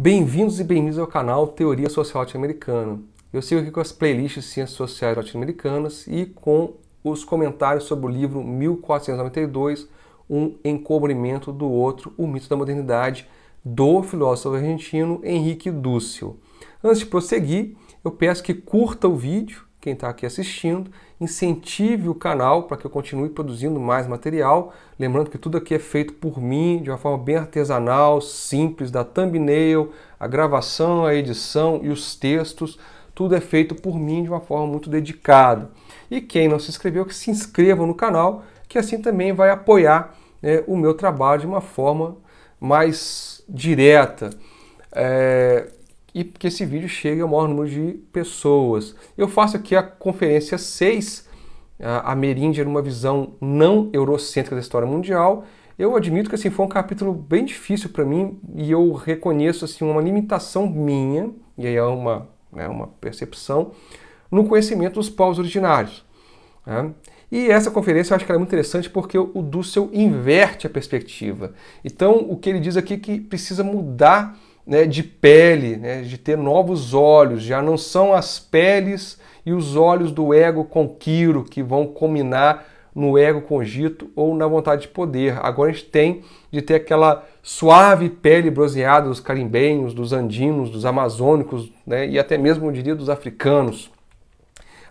Bem-vindos e bem-vindos ao canal Teoria Social Latino-Americana. Eu sigo aqui com as playlists de Ciências Sociais Latino-Americanas e com os comentários sobre o livro 1492, Um Encobrimento do Outro, O Mito da Modernidade, do filósofo argentino Henrique Dúcio. Antes de prosseguir, eu peço que curta o vídeo, quem está aqui assistindo, incentive o canal para que eu continue produzindo mais material. Lembrando que tudo aqui é feito por mim, de uma forma bem artesanal, simples, da thumbnail, a gravação, a edição e os textos. Tudo é feito por mim de uma forma muito dedicada. E quem não se inscreveu, que se inscreva no canal, que assim também vai apoiar né, o meu trabalho de uma forma mais direta. É e que esse vídeo chegue ao maior número de pessoas. Eu faço aqui a conferência 6, a Ameríndia numa visão não eurocêntrica da história mundial. Eu admito que assim foi um capítulo bem difícil para mim e eu reconheço assim uma limitação minha, e aí é uma, né, uma percepção, no conhecimento dos povos originários. Né? E essa conferência eu acho que é muito interessante porque o Dussel inverte a perspectiva. Então, o que ele diz aqui é que precisa mudar né, de pele, né, de ter novos olhos. Já não são as peles e os olhos do ego com Quiro que vão combinar no ego congito ou na vontade de poder. Agora a gente tem de ter aquela suave pele bronzeada dos carimbenhos, dos andinos, dos amazônicos né, e até mesmo, eu diria, dos africanos.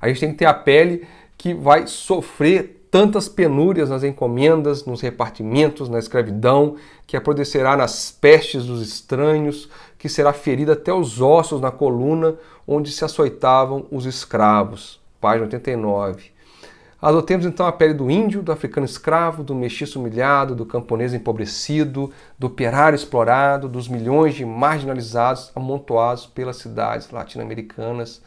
A gente tem que ter a pele que vai sofrer tantas penúrias nas encomendas, nos repartimentos, na escravidão, que apodrecerá nas pestes dos estranhos, que será ferida até os ossos na coluna onde se açoitavam os escravos. Página 89. Adotemos então a pele do índio, do africano escravo, do mestiço humilhado, do camponês empobrecido, do operário explorado, dos milhões de marginalizados amontoados pelas cidades latino-americanas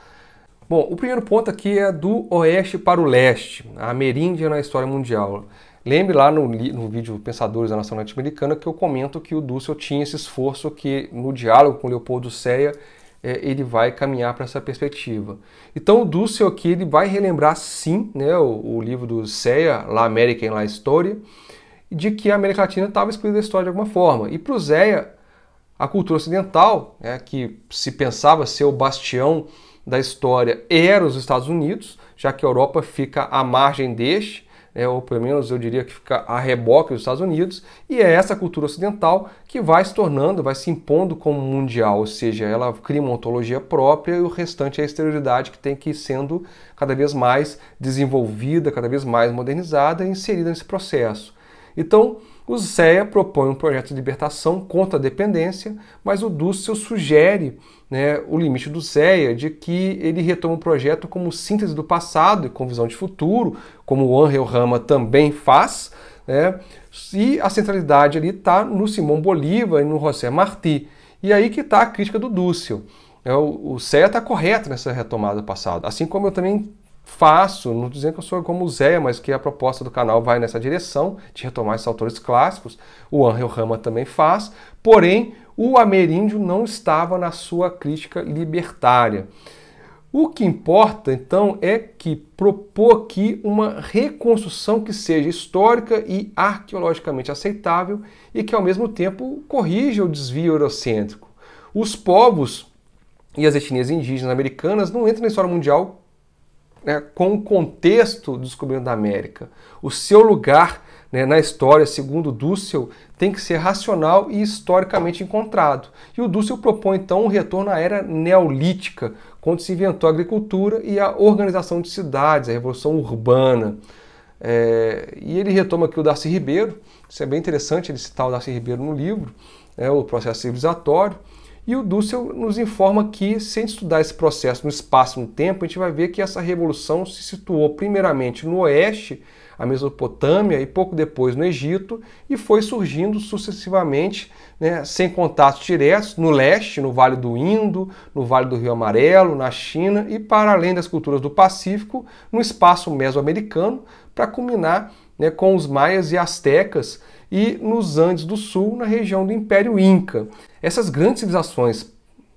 Bom, o primeiro ponto aqui é do oeste para o leste, a Ameríndia na história mundial. Lembre lá no, no vídeo Pensadores da Nação Norte-Americana que eu comento que o Dussel tinha esse esforço que no diálogo com Leopoldo Seia é, ele vai caminhar para essa perspectiva. Então o Dussel aqui ele vai relembrar sim né, o, o livro do Seia, La América em La História, de que a América Latina estava excluída da história de alguma forma. E para o Zeia, a cultura ocidental, né, que se pensava ser o bastião da história era os Estados Unidos, já que a Europa fica à margem deste, né, ou pelo menos eu diria que fica a reboque dos Estados Unidos, e é essa cultura ocidental que vai se tornando, vai se impondo como mundial, ou seja, ela cria uma ontologia própria e o restante é a exterioridade que tem que ir sendo cada vez mais desenvolvida, cada vez mais modernizada e inserida nesse processo. Então, o Zéia propõe um projeto de libertação contra a dependência, mas o Dussel sugere né, o limite do Zéia, de que ele retoma o projeto como síntese do passado e com visão de futuro, como o Angel Rama também faz, né, e a centralidade ali está no Simão Bolívar e no José Martí. E aí que está a crítica do Dussel. É, o Zéia está correto nessa retomada do passado, assim como eu também faço, não dizendo que eu sou como o Zé, mas que a proposta do canal vai nessa direção, de retomar esses autores clássicos. O Angel Rama também faz, porém o ameríndio não estava na sua crítica libertária. O que importa, então, é que propor aqui uma reconstrução que seja histórica e arqueologicamente aceitável e que, ao mesmo tempo, corrija o desvio eurocêntrico. Os povos e as etnias indígenas americanas não entram na história mundial né, com o contexto do descobrimento da América. O seu lugar né, na história, segundo Dussel, tem que ser racional e historicamente encontrado. E o Dussel propõe então um retorno à era neolítica, quando se inventou a agricultura e a organização de cidades, a revolução urbana. É, e ele retoma aqui o Darcy Ribeiro, isso é bem interessante ele citar o Darcy Ribeiro no livro, né, o processo civilizatório. E o Dussel nos informa que, se a gente estudar esse processo no espaço e no tempo, a gente vai ver que essa revolução se situou primeiramente no oeste, a Mesopotâmia e pouco depois no Egito, e foi surgindo sucessivamente, né, sem contatos diretos, no leste, no Vale do Indo, no Vale do Rio Amarelo, na China e para além das culturas do Pacífico, no espaço mesoamericano, para culminar né, com os maias e astecas e nos Andes do Sul, na região do Império Inca. Essas grandes civilizações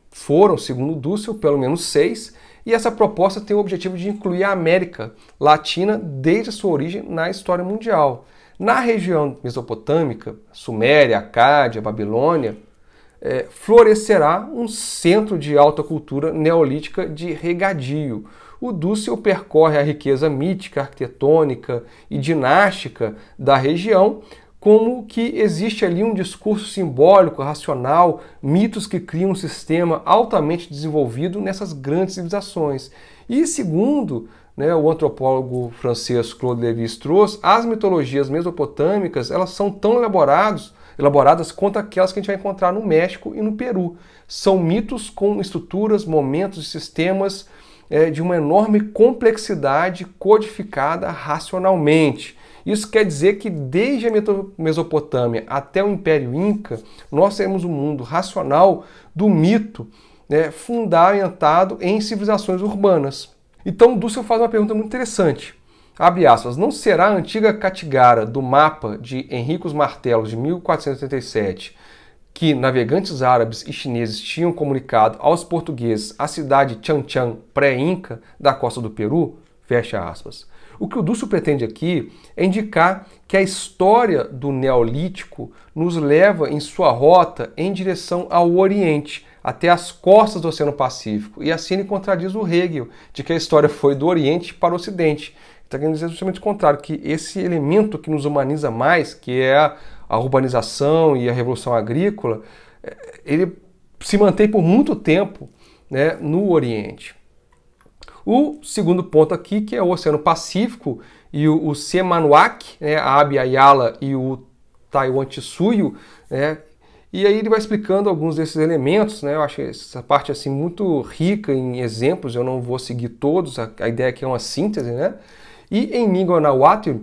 foram, segundo Dussel, pelo menos seis, e essa proposta tem o objetivo de incluir a América Latina desde a sua origem na história mundial. Na região mesopotâmica, Suméria, Acádia, Babilônia, é, florescerá um centro de alta cultura neolítica de regadio. O Dúcio percorre a riqueza mítica, arquitetônica e dinástica da região, como que existe ali um discurso simbólico, racional, mitos que criam um sistema altamente desenvolvido nessas grandes civilizações. E segundo né, o antropólogo francês Claude Lévi-Strauss, as mitologias mesopotâmicas elas são tão elaboradas elaboradas quanto aquelas que a gente vai encontrar no México e no Peru. São mitos com estruturas, momentos e sistemas é, de uma enorme complexidade codificada racionalmente. Isso quer dizer que desde a Mesopotâmia até o Império Inca, nós temos um mundo racional do mito né, fundamentado em civilizações urbanas. Então, Dúcio faz uma pergunta muito interessante. Abre aspas, não será a antiga Catigara do mapa de Henricos Martelos de 1487 que navegantes árabes e chineses tinham comunicado aos portugueses a cidade Chanchan pré-inca da costa do Peru? Fecha aspas. O que o Dúcio pretende aqui é indicar que a história do Neolítico nos leva em sua rota em direção ao Oriente, até as costas do Oceano Pacífico. E assim ele contradiz o Hegel, de que a história foi do Oriente para o Ocidente. Está querendo dizer justamente o contrário, que esse elemento que nos humaniza mais, que é a urbanização e a revolução agrícola, é, ele se mantém por muito tempo né, no Oriente. O segundo ponto aqui, que é o Oceano Pacífico, e o, o Semanuak, né, a Abe e o Taiwan Tsuyu, né, e aí ele vai explicando alguns desses elementos, né? Eu acho essa parte assim muito rica em exemplos, eu não vou seguir todos, a, a ideia aqui é uma síntese, né? E em língua Anahuatl,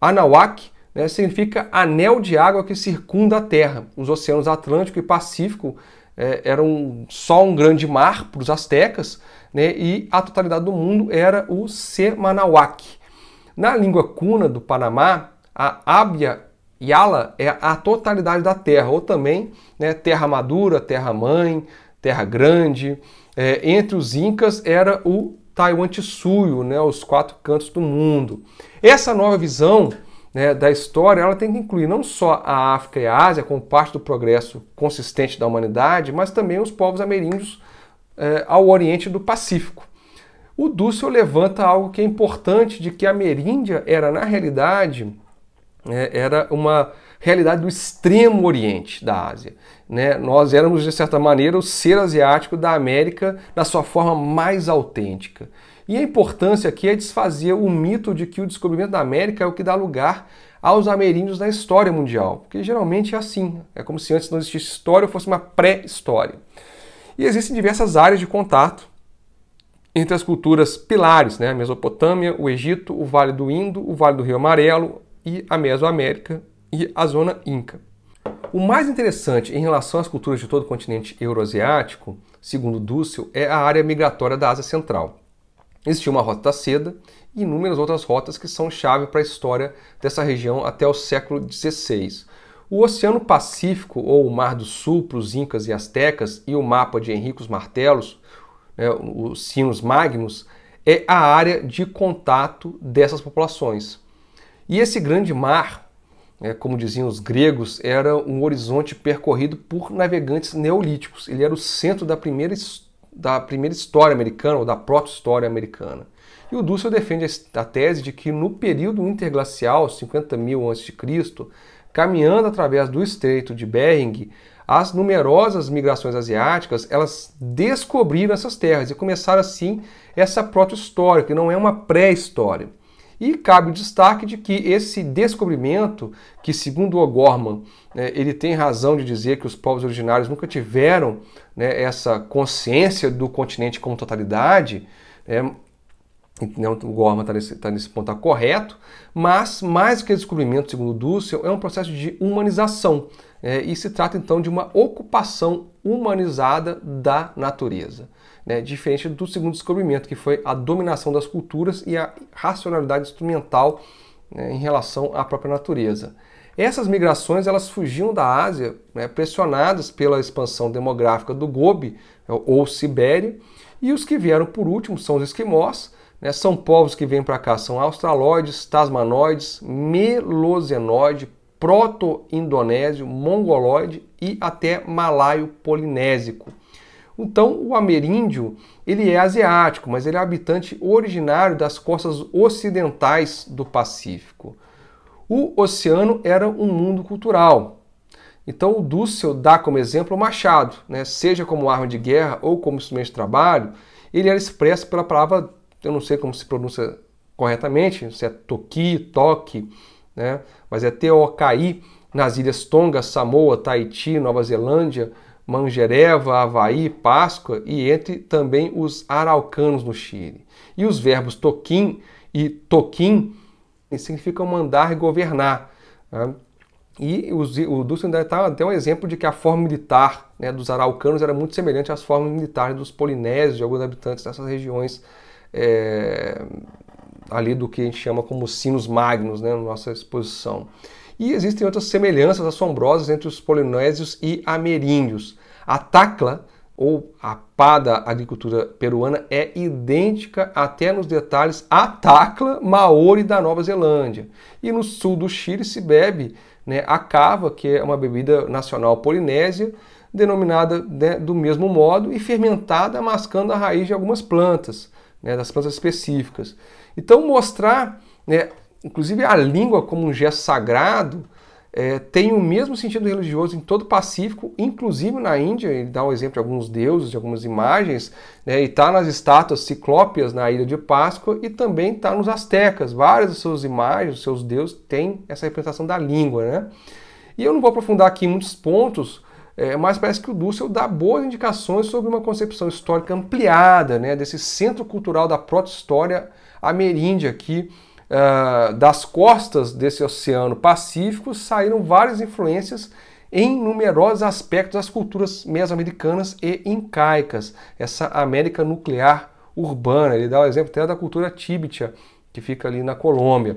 Anahuac né, significa anel de água que circunda a Terra. Os oceanos Atlântico e Pacífico é, eram só um grande mar para os astecas, né? e a totalidade do mundo era o Semanawak. Na língua cuna do Panamá, a Ábia Yala é a totalidade da terra, ou também né, terra madura, terra mãe, terra grande. É, entre os incas era o Taiwan Tsuyo, né, os quatro cantos do mundo. Essa nova visão né, da história ela tem que incluir não só a África e a Ásia como parte do progresso consistente da humanidade, mas também os povos ameríndios eh, ao oriente do Pacífico. O Dúcio levanta algo que é importante de que a Meríndia era, na realidade, eh, era uma realidade do extremo oriente da Ásia. Né? Nós éramos, de certa maneira, o ser asiático da América na sua forma mais autêntica. E a importância aqui é desfazer o mito de que o descobrimento da América é o que dá lugar aos ameríndios na história mundial, porque geralmente é assim, é como se antes não existisse história ou fosse uma pré-história. E existem diversas áreas de contato entre as culturas pilares, né? a Mesopotâmia, o Egito, o Vale do Indo, o Vale do Rio Amarelo e a Mesoamérica e a Zona Inca. O mais interessante em relação às culturas de todo o continente euroasiático, segundo Dussel, é a área migratória da Ásia Central. Existiu uma rota da seda e inúmeras outras rotas que são chave para a história dessa região até o século XVI. O Oceano Pacífico, ou o Mar do Sul para os Incas e Aztecas, e o mapa de Henrique os Martelos, né, os Sinos Magnus, é a área de contato dessas populações. E esse grande mar, né, como diziam os gregos, era um horizonte percorrido por navegantes neolíticos. Ele era o centro da primeira, da primeira história americana, ou da proto-história americana. E o Dussel defende a tese de que no período interglacial, 50 mil a.C., caminhando através do Estreito de Bering, as numerosas migrações asiáticas, elas descobriram essas terras e começaram assim essa proto-história, que não é uma pré-história. E cabe o destaque de que esse descobrimento, que segundo O'Gorman, né, ele tem razão de dizer que os povos originários nunca tiveram né, essa consciência do continente como totalidade, né, então, o Gorman está nesse, tá nesse ponto tá correto, mas mais que descobrimento, segundo Dussel, é um processo de humanização. É, e se trata então de uma ocupação humanizada da natureza. Né, diferente do segundo descobrimento, que foi a dominação das culturas e a racionalidade instrumental né, em relação à própria natureza. Essas migrações elas fugiam da Ásia, né, pressionadas pela expansão demográfica do Gobi né, ou Sibéria, e os que vieram por último são os esquimós, né? São povos que vêm para cá, são australoides, tasmanoides, melosenoide, proto-indonésio, mongoloide e até malaio-polinésico. Então, o ameríndio, ele é asiático, mas ele é habitante originário das costas ocidentais do Pacífico. O oceano era um mundo cultural. Então, o Dussel dá como exemplo o machado, né? seja como arma de guerra ou como instrumento de trabalho, ele era expresso pela palavra eu não sei como se pronuncia corretamente, se é Toki, Toque, né? mas é Teocaí, nas ilhas Tonga, Samoa, Tahiti, Nova Zelândia, Mangereva, Havaí, Páscoa e entre também os araucanos no Chile. E os verbos toquim e toquim significam mandar e governar. Né? E os, o Dustin dá tá, até um exemplo de que a forma militar né, dos araucanos era muito semelhante às formas militares dos polinésios, de alguns habitantes dessas regiões é, ali do que a gente chama como sinos magnos né, na nossa exposição. E existem outras semelhanças assombrosas entre os polinésios e ameríndios. A tacla, ou a pá da agricultura peruana, é idêntica até nos detalhes à tacla maori da Nova Zelândia. E no sul do Chile se bebe né, a cava, que é uma bebida nacional polinésia, denominada né, do mesmo modo e fermentada mascando a raiz de algumas plantas né, das plantas específicas. Então, mostrar, né, inclusive, a língua como um gesto sagrado é, tem o mesmo sentido religioso em todo o Pacífico, inclusive na Índia. Ele dá um exemplo de alguns deuses, de algumas imagens, né, e está nas estátuas ciclópias na Ilha de Páscoa e também está nos Aztecas. Várias das suas imagens, dos seus deuses, têm essa representação da língua. Né? E eu não vou aprofundar aqui em muitos pontos é, mas parece que o Dussel dá boas indicações sobre uma concepção histórica ampliada né, desse centro cultural da proto-história ameríndia aqui. Uh, das costas desse oceano Pacífico saíram várias influências em numerosos aspectos das culturas mesoamericanas e incaicas, essa América nuclear urbana. Ele dá o exemplo até da cultura tíbita, que fica ali na Colômbia.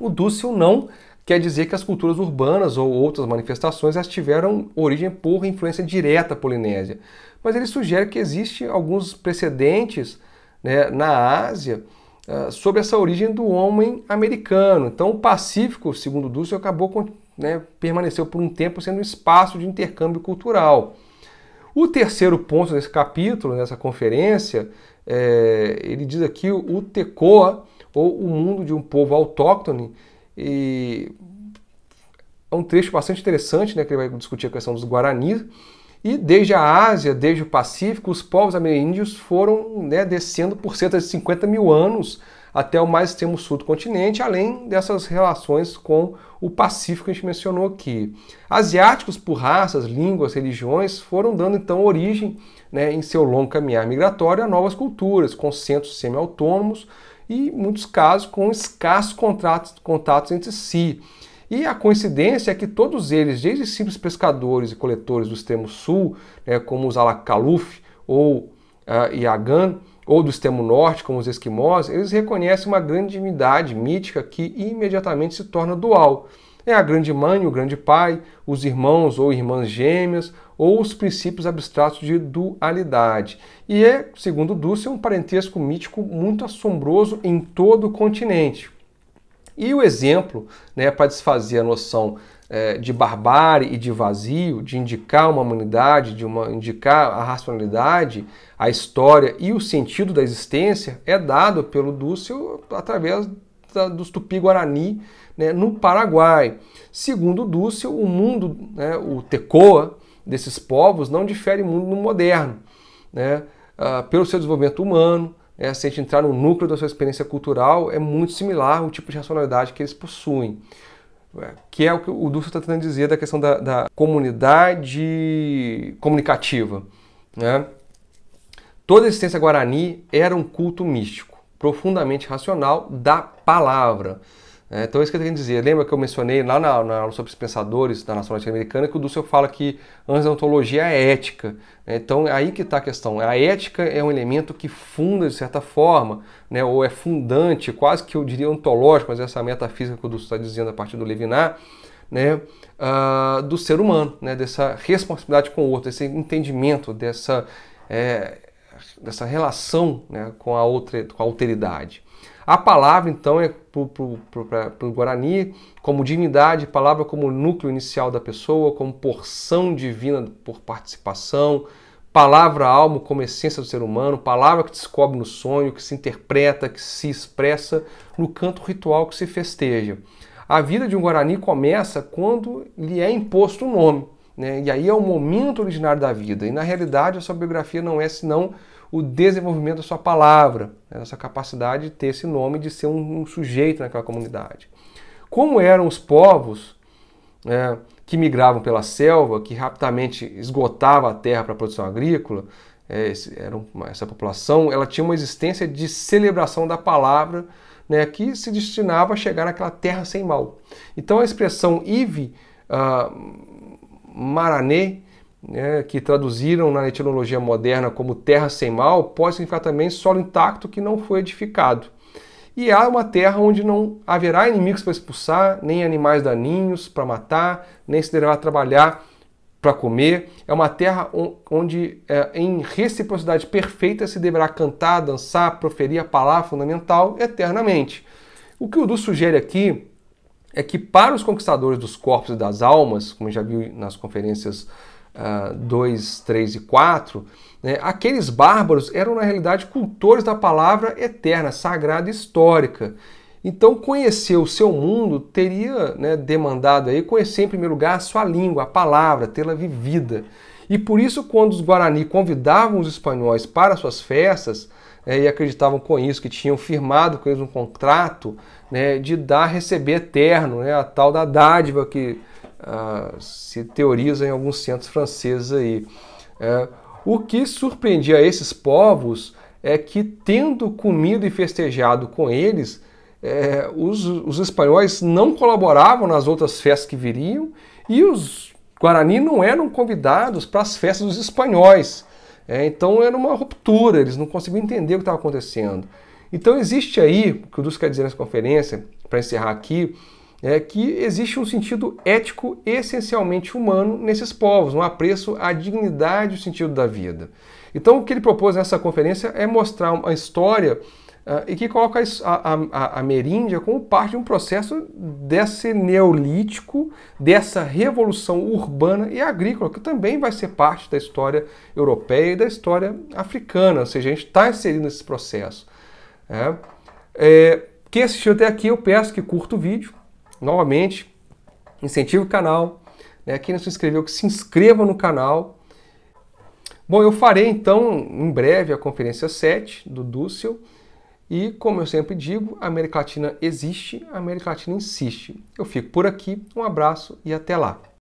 O Dúcio não quer dizer que as culturas urbanas ou outras manifestações as tiveram origem por influência direta polinésia. Mas ele sugere que existem alguns precedentes né, na Ásia uh, sobre essa origem do homem americano. Então, o Pacífico, segundo Dussel, acabou com, né, permaneceu por um tempo sendo um espaço de intercâmbio cultural. O terceiro ponto desse capítulo, nessa né, conferência, é, ele diz aqui o Tecoa, ou o mundo de um povo autóctone, e é um trecho bastante interessante, né, que ele vai discutir a questão dos Guarani E desde a Ásia, desde o Pacífico, os povos ameríndios foram né, descendo por cerca de 50 mil anos até o mais extremo sul do continente, além dessas relações com o Pacífico que a gente mencionou aqui. Asiáticos, por raças, línguas, religiões, foram dando então origem, né, em seu longo caminhar migratório, a novas culturas, com centros semi-autônomos e, em muitos casos, com escassos contatos, contatos entre si. E a coincidência é que todos eles, desde simples pescadores e coletores do extremo sul, né, como os Alakaluf ou uh, ah, Yagan, ou do extremo norte, como os esquimós, eles reconhecem uma grande divindade mítica que imediatamente se torna dual. É a grande mãe, o grande pai, os irmãos ou irmãs gêmeas, ou os princípios abstratos de dualidade. E é, segundo Dussel, um parentesco mítico muito assombroso em todo o continente. E o exemplo, né, para desfazer a noção é, de barbárie e de vazio, de indicar uma humanidade, de uma, indicar a racionalidade, a história e o sentido da existência, é dado pelo Dúcio através dos Tupi-Guarani né, no Paraguai. Segundo Dúcio, o mundo, né, o tecoa desses povos não difere muito do moderno, né, uh, pelo seu desenvolvimento humano, né, se a gente entrar no núcleo da sua experiência cultural, é muito similar o tipo de racionalidade que eles possuem. É, que é o que o Dúcio está tentando dizer da questão da, da comunidade comunicativa. Né? Toda a existência guarani era um culto místico profundamente racional da palavra. É, então, é isso que eu tenho que dizer. Lembra que eu mencionei lá na, na aula sobre os pensadores da nação latino-americana que o Dussel fala que antes da ontologia é a ética. Né? Então, é aí que está a questão. A ética é um elemento que funda, de certa forma, né? ou é fundante, quase que eu diria ontológico, mas essa metafísica que o Dussel está dizendo a partir do Levinas, né? Uh, do ser humano, né? dessa responsabilidade com o outro, desse entendimento, dessa é, dessa relação né, com, a outra, com a alteridade. A palavra, então, é para o Guarani como divindade, palavra como núcleo inicial da pessoa, como porção divina por participação, palavra alma como essência do ser humano, palavra que descobre no sonho, que se interpreta, que se expressa no canto ritual que se festeja. A vida de um Guarani começa quando lhe é imposto o um nome. Né? E aí é o momento originário da vida. E na realidade, a sua biografia não é senão o desenvolvimento da sua palavra, né? da sua capacidade de ter esse nome, de ser um, um sujeito naquela comunidade. Como eram os povos né, que migravam pela selva, que rapidamente esgotava a terra para a produção agrícola, é, esse, era uma, essa população, ela tinha uma existência de celebração da palavra, né, que se destinava a chegar naquela terra sem mal. Então a expressão Ive uh, ah, Maranê, né, que traduziram na etimologia moderna como terra sem mal, pode significar também solo intacto que não foi edificado. E há uma terra onde não haverá inimigos para expulsar, nem animais daninhos para matar, nem se deverá trabalhar para comer. É uma terra onde, é, em reciprocidade perfeita, se deverá cantar, dançar, proferir a palavra fundamental eternamente. O que o Du sugere aqui é que para os conquistadores dos corpos e das almas, como já viu nas conferências 2, uh, 3 e 4, né, aqueles bárbaros eram na realidade cultores da palavra eterna, sagrada e histórica. Então, conhecer o seu mundo teria né, demandado aí conhecer, em primeiro lugar, a sua língua, a palavra, tê-la vivida. E por isso, quando os Guarani convidavam os espanhóis para suas festas, é, e acreditavam com isso, que tinham firmado com eles um contrato né, de dar, receber eterno, né, a tal da dádiva que ah, se teoriza em alguns centros franceses aí. É, o que surpreendia esses povos é que, tendo comido e festejado com eles, é, os, os espanhóis não colaboravam nas outras festas que viriam e os Guarani não eram convidados para as festas dos espanhóis. É, então era uma ruptura, eles não conseguiam entender o que estava acontecendo. Então existe aí, o que o Dus quer dizer nessa conferência, para encerrar aqui, é que existe um sentido ético essencialmente humano nesses povos, um apreço à dignidade e o sentido da vida. Então o que ele propôs nessa conferência é mostrar uma história ah, e que coloca a, a, a Meríndia como parte de um processo desse neolítico, dessa revolução urbana e agrícola, que também vai ser parte da história europeia e da história africana, ou seja, a gente está inserido nesse processo. É. É, quem assistiu até aqui, eu peço que curta o vídeo, novamente, incentive o canal, né? quem não se inscreveu, que se inscreva no canal, Bom, eu farei então em breve a conferência 7 do Dussel e, como eu sempre digo, a América Latina existe, a América Latina insiste. Eu fico por aqui, um abraço e até lá!